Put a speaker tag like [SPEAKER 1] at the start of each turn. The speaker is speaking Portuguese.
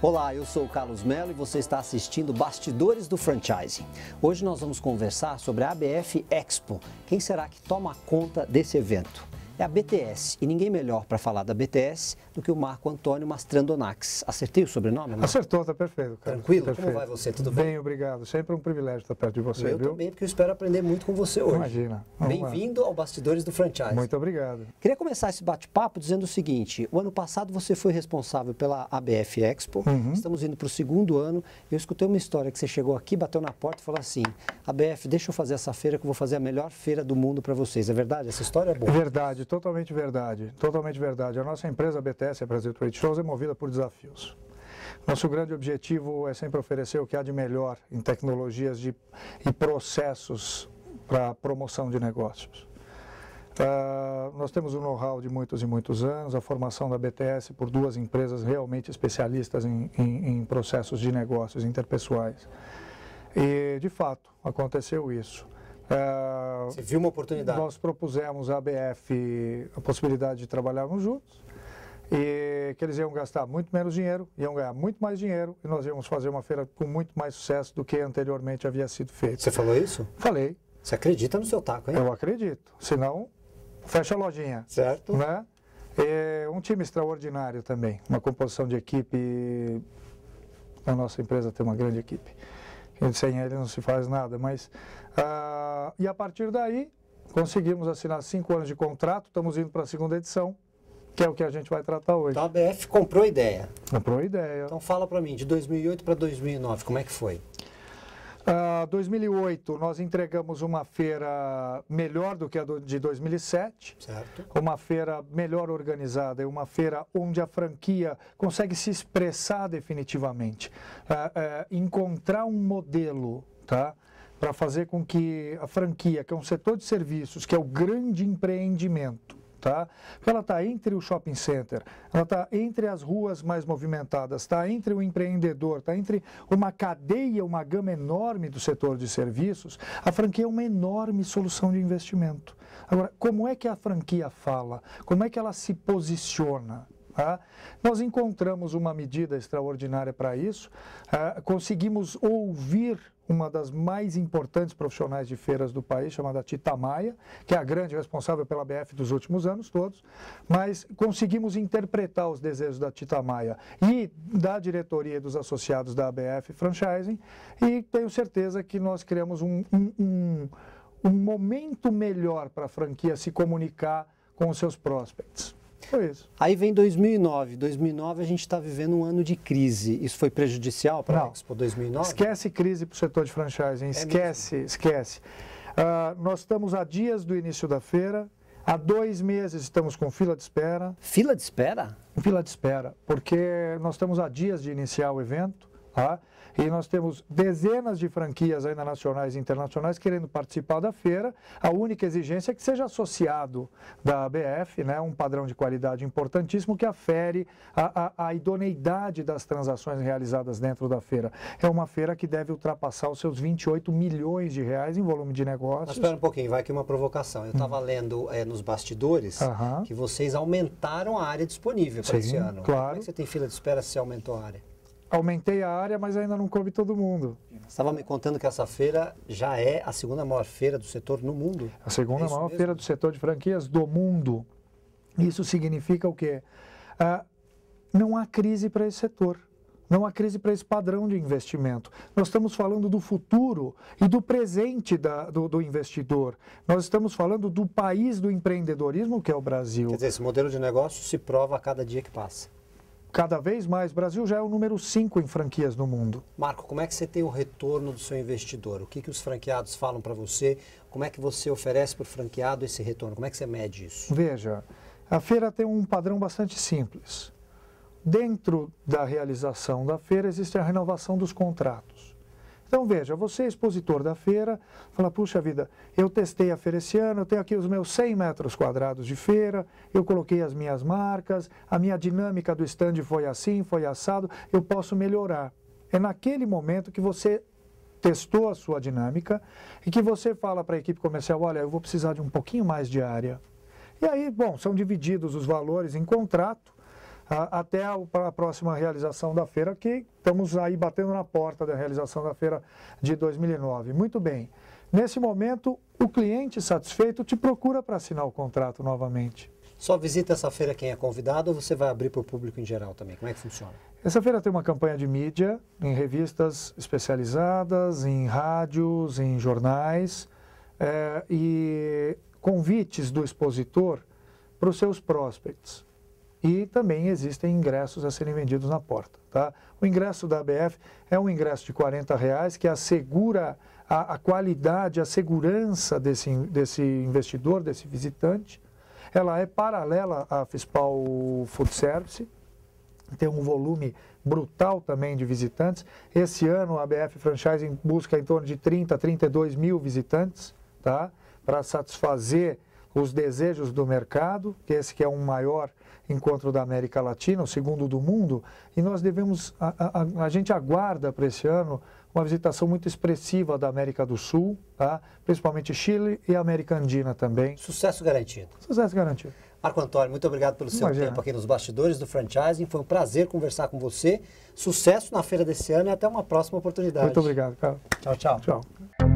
[SPEAKER 1] Olá, eu sou o Carlos Melo e você está assistindo Bastidores do Franchising. Hoje nós vamos conversar sobre a ABF Expo. Quem será que toma conta desse evento? é a BTS. E ninguém melhor para falar da BTS do que o Marco Antônio Mastrandonax. Acertei o sobrenome? Marco? Acertou, está perfeito, cara. Tranquilo? Perfeito. Como vai você? Tudo bem? Bem, obrigado. Sempre um privilégio estar perto de você, eu viu? também, porque eu espero aprender muito com você hoje. Imagina. Bem-vindo ao Bastidores do Franchise. Muito obrigado. Queria começar esse bate-papo dizendo o seguinte. O ano passado você foi responsável pela ABF Expo. Uhum. Estamos indo para o segundo ano. Eu escutei uma história que você chegou aqui, bateu na porta e falou assim, ABF, deixa eu fazer essa feira que eu vou fazer a melhor feira do mundo para vocês. É verdade? Essa história é boa. É
[SPEAKER 2] verdade totalmente verdade, totalmente verdade. A nossa empresa BTS, a Brasil Trade Shows, é movida por desafios. Nosso grande objetivo é sempre oferecer o que há de melhor em tecnologias de, e processos para promoção de negócios. Uh, nós temos um know-how de muitos e muitos anos, a formação da BTS por duas empresas realmente especialistas em, em, em processos de negócios interpessoais. E, de fato, aconteceu isso. É, Você viu uma oportunidade? Nós propusemos à ABF a possibilidade de trabalharmos juntos e que eles iam gastar muito menos dinheiro, iam ganhar muito mais dinheiro e nós íamos fazer uma feira com muito mais sucesso do que anteriormente havia sido feito. Você falou isso? Falei. Você acredita no seu taco, hein? Eu acredito. Senão, fecha a lojinha. Certo. Né? É um time extraordinário também, uma composição de equipe. A nossa empresa tem uma grande equipe sem ele não se faz nada, mas... Ah, e a partir daí, conseguimos assinar cinco anos de contrato, estamos indo para a segunda edição, que é o que a gente vai tratar hoje. Então a
[SPEAKER 1] BF comprou ideia. Comprou ideia. Então fala para mim, de 2008 para 2009, como é que foi?
[SPEAKER 2] 2008, ah, nós entregamos uma feira melhor do que a do, de 2007. Certo. Uma feira melhor organizada e é uma feira onde a franquia consegue se expressar definitivamente. Uh, uh, encontrar um modelo, tá? Para fazer com que a franquia, que é um setor de serviços, que é o grande empreendimento, tá? Porque ela está entre o shopping center, ela está entre as ruas mais movimentadas, está entre o empreendedor, está entre uma cadeia, uma gama enorme do setor de serviços. A franquia é uma enorme solução de investimento. Agora, como é que a franquia fala? Como é que ela se posiciona? Tá? Nós encontramos uma medida extraordinária para isso, ah, conseguimos ouvir uma das mais importantes profissionais de feiras do país, chamada Tita Maia, que é a grande responsável pela BF dos últimos anos todos, mas conseguimos interpretar os desejos da Tita Maia e da diretoria e dos associados da ABF Franchising, e tenho certeza que nós criamos um, um, um, um momento melhor para a franquia se comunicar com os seus prospects.
[SPEAKER 1] Foi isso. Aí vem 2009. 2009 a gente está vivendo um ano de crise. Isso foi prejudicial para a Expo 2009? Esquece crise para o setor de franchising. É esquece, esquece. Uh, nós estamos
[SPEAKER 2] a dias do início da feira. Há dois meses estamos com fila de espera. Fila de espera? Fila de espera, porque nós estamos a dias de iniciar o evento. Tá? E nós temos dezenas de franquias ainda nacionais e internacionais querendo participar da feira. A única exigência é que seja associado da ABF, né, um padrão de qualidade importantíssimo que afere a, a, a idoneidade das transações realizadas dentro da feira. É uma feira que deve ultrapassar os seus 28 milhões de reais em volume de negócios. Mas espera um pouquinho,
[SPEAKER 1] vai aqui uma provocação. Eu estava hum. lendo é, nos bastidores uhum. que vocês aumentaram a área disponível para esse ano. Claro. Como é que você tem fila de espera se aumentou a área? aumentei a área, mas ainda não coube todo mundo. Você estava me contando que essa feira já é a segunda maior feira do setor no mundo. A segunda é maior mesmo?
[SPEAKER 2] feira do setor de franquias do mundo. Isso significa o quê? Ah, não há crise para esse setor. Não há crise para esse padrão de investimento. Nós estamos falando do futuro e do presente da, do, do, investidor. Nós estamos falando do país do empreendedorismo, que é o Brasil. Quer
[SPEAKER 1] dizer, esse modelo de negócio se prova a cada dia que passa
[SPEAKER 2] cada vez mais. O Brasil já é o número 5 em franquias no mundo.
[SPEAKER 1] Marco, como é que você tem o retorno do seu investidor? O que, que os franqueados falam para você? Como é que você oferece para o franqueado esse retorno? Como é que você mede isso?
[SPEAKER 2] Veja, a feira tem um padrão bastante simples. Dentro da realização da feira existe a renovação dos contratos. Então veja, você expositor da feira, fala, puxa vida, eu testei a feira esse ano, eu tenho aqui os meus 100 metros quadrados de feira, eu coloquei as minhas marcas, a minha dinâmica do stand foi assim, foi assado, eu posso melhorar. É naquele momento que você testou a sua dinâmica e que você fala para a equipe comercial, olha, eu vou precisar de um pouquinho mais de área. E aí, bom, são divididos os valores em contrato, até a, a, próxima realização da feira, que estamos aí batendo na porta da realização da feira de 2009. Muito bem. Nesse momento, o cliente satisfeito te procura para assinar o contrato novamente.
[SPEAKER 1] Só visita essa feira quem é convidado ou você vai abrir para o público em geral também? Como é que funciona?
[SPEAKER 2] Essa feira tem uma campanha de mídia, em revistas especializadas, em rádios, em jornais, é, e convites do expositor para os seus prospects e também existem ingressos a serem vendidos na porta. Tá? O ingresso da ABF é um ingresso de R$ reais que assegura a, a qualidade, a segurança desse, desse investidor, desse visitante. Ela é paralela à Fispal Food Service, tem um volume brutal também de visitantes. Esse ano a ABF Franchising busca em torno de 30, 32 mil visitantes tá? para satisfazer os desejos do mercado, que esse que é um maior encontro da América Latina, o segundo do mundo, e nós devemos, a, a, a gente aguarda para esse ano uma visitação muito expressiva da América do Sul, tá? principalmente Chile e América Andina também.
[SPEAKER 1] Sucesso garantido. Sucesso garantido. Marco Antônio, muito obrigado pelo seu Imagina. tempo aqui nos bastidores do franchising. Foi um prazer conversar com você. Sucesso na feira desse ano e até uma próxima oportunidade. Muito obrigado, cara. Tchau, tchau. Tchau.